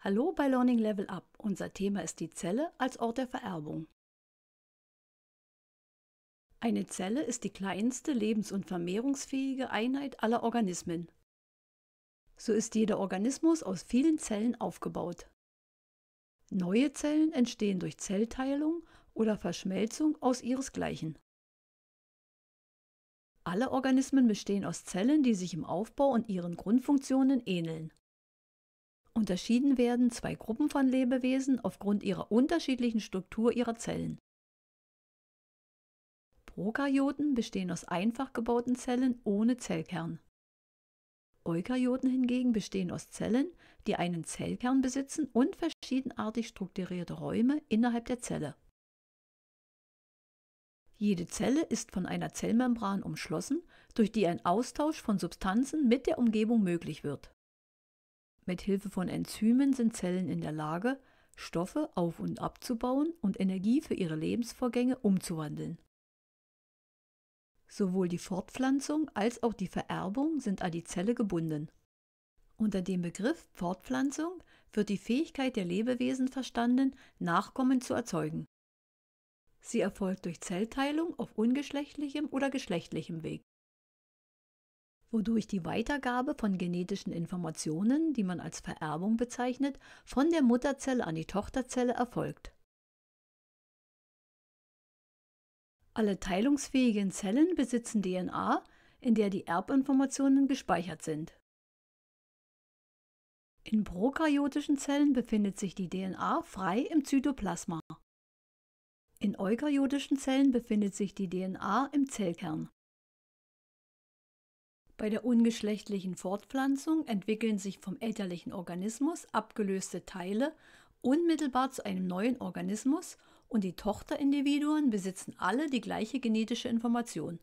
Hallo bei Learning Level Up. Unser Thema ist die Zelle als Ort der Vererbung. Eine Zelle ist die kleinste lebens- und vermehrungsfähige Einheit aller Organismen. So ist jeder Organismus aus vielen Zellen aufgebaut. Neue Zellen entstehen durch Zellteilung oder Verschmelzung aus ihresgleichen. Alle Organismen bestehen aus Zellen, die sich im Aufbau und ihren Grundfunktionen ähneln. Unterschieden werden zwei Gruppen von Lebewesen aufgrund ihrer unterschiedlichen Struktur ihrer Zellen. Prokaryoten bestehen aus einfach gebauten Zellen ohne Zellkern. Eukaryoten hingegen bestehen aus Zellen, die einen Zellkern besitzen und verschiedenartig strukturierte Räume innerhalb der Zelle. Jede Zelle ist von einer Zellmembran umschlossen, durch die ein Austausch von Substanzen mit der Umgebung möglich wird. Mit Hilfe von Enzymen sind Zellen in der Lage, Stoffe auf und abzubauen und Energie für ihre Lebensvorgänge umzuwandeln. Sowohl die Fortpflanzung als auch die Vererbung sind an die Zelle gebunden. Unter dem Begriff Fortpflanzung wird die Fähigkeit der Lebewesen verstanden, Nachkommen zu erzeugen. Sie erfolgt durch Zellteilung auf ungeschlechtlichem oder geschlechtlichem Weg wodurch die Weitergabe von genetischen Informationen, die man als Vererbung bezeichnet, von der Mutterzelle an die Tochterzelle erfolgt. Alle teilungsfähigen Zellen besitzen DNA, in der die Erbinformationen gespeichert sind. In prokaryotischen Zellen befindet sich die DNA frei im Zytoplasma. In eukaryotischen Zellen befindet sich die DNA im Zellkern. Bei der ungeschlechtlichen Fortpflanzung entwickeln sich vom elterlichen Organismus abgelöste Teile unmittelbar zu einem neuen Organismus und die Tochterindividuen besitzen alle die gleiche genetische Information.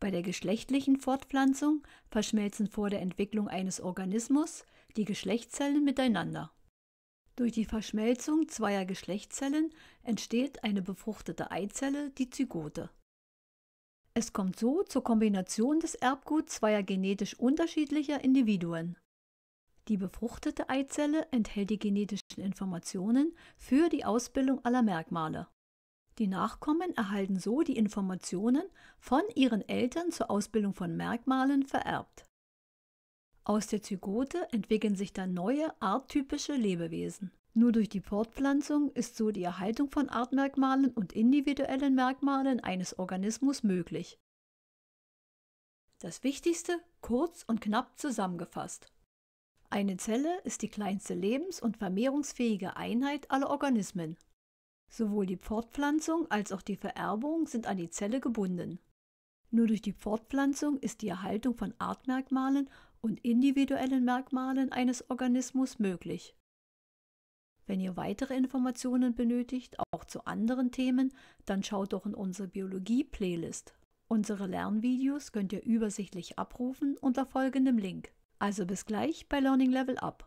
Bei der geschlechtlichen Fortpflanzung verschmelzen vor der Entwicklung eines Organismus die Geschlechtszellen miteinander. Durch die Verschmelzung zweier Geschlechtszellen entsteht eine befruchtete Eizelle, die Zygote. Es kommt so zur Kombination des Erbguts zweier genetisch unterschiedlicher Individuen. Die befruchtete Eizelle enthält die genetischen Informationen für die Ausbildung aller Merkmale. Die Nachkommen erhalten so die Informationen von ihren Eltern zur Ausbildung von Merkmalen vererbt. Aus der Zygote entwickeln sich dann neue arttypische Lebewesen. Nur durch die Fortpflanzung ist so die Erhaltung von Artmerkmalen und individuellen Merkmalen eines Organismus möglich. Das Wichtigste kurz und knapp zusammengefasst. Eine Zelle ist die kleinste lebens- und vermehrungsfähige Einheit aller Organismen. Sowohl die Fortpflanzung als auch die Vererbung sind an die Zelle gebunden. Nur durch die Fortpflanzung ist die Erhaltung von Artmerkmalen und individuellen Merkmalen eines Organismus möglich. Wenn ihr weitere Informationen benötigt, auch zu anderen Themen, dann schaut doch in unsere Biologie-Playlist. Unsere Lernvideos könnt ihr übersichtlich abrufen unter folgendem Link. Also bis gleich bei Learning Level Up.